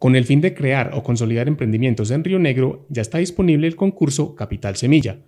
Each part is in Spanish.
Con el fin de crear o consolidar emprendimientos en Río Negro, ya está disponible el concurso Capital Semilla,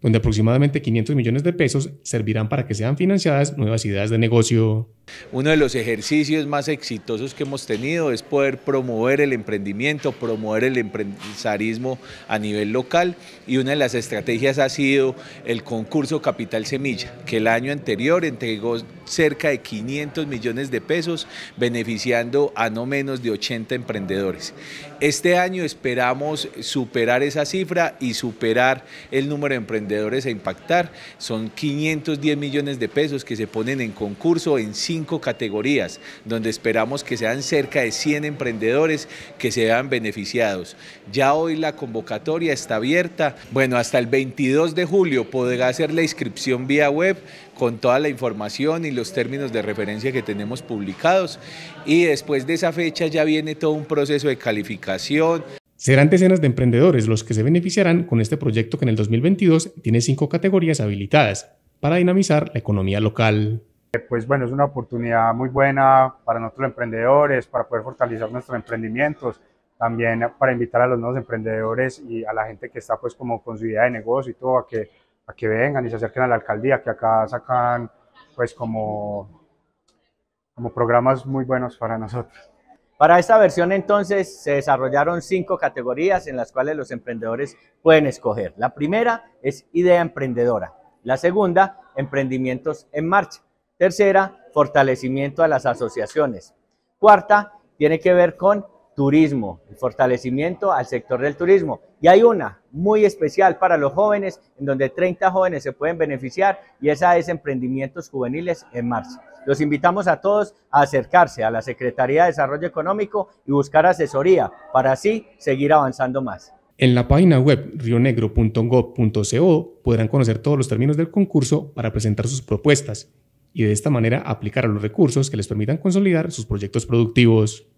donde aproximadamente 500 millones de pesos servirán para que sean financiadas nuevas ideas de negocio. Uno de los ejercicios más exitosos que hemos tenido es poder promover el emprendimiento, promover el empresarismo a nivel local y una de las estrategias ha sido el concurso Capital Semilla, que el año anterior entregó cerca de 500 millones de pesos, beneficiando a no menos de 80 emprendedores. Este año esperamos superar esa cifra y superar el número de emprendedores emprendedores a impactar. Son 510 millones de pesos que se ponen en concurso en cinco categorías, donde esperamos que sean cerca de 100 emprendedores que se vean beneficiados. Ya hoy la convocatoria está abierta. Bueno, hasta el 22 de julio podrá hacer la inscripción vía web con toda la información y los términos de referencia que tenemos publicados. Y después de esa fecha ya viene todo un proceso de calificación. Serán decenas de emprendedores los que se beneficiarán con este proyecto que en el 2022 tiene cinco categorías habilitadas para dinamizar la economía local. Eh, pues bueno, es una oportunidad muy buena para nosotros emprendedores, para poder fortalecer nuestros emprendimientos, también para invitar a los nuevos emprendedores y a la gente que está pues como con su idea de negocio y todo a que, a que vengan y se acerquen a la alcaldía, que acá sacan pues como, como programas muy buenos para nosotros. Para esta versión entonces se desarrollaron cinco categorías en las cuales los emprendedores pueden escoger. La primera es idea emprendedora. La segunda, emprendimientos en marcha. Tercera, fortalecimiento a las asociaciones. Cuarta, tiene que ver con turismo, el fortalecimiento al sector del turismo. Y hay una muy especial para los jóvenes, en donde 30 jóvenes se pueden beneficiar, y esa es Emprendimientos Juveniles en marzo. Los invitamos a todos a acercarse a la Secretaría de Desarrollo Económico y buscar asesoría para así seguir avanzando más. En la página web rionegro.gov.co podrán conocer todos los términos del concurso para presentar sus propuestas y de esta manera aplicar a los recursos que les permitan consolidar sus proyectos productivos.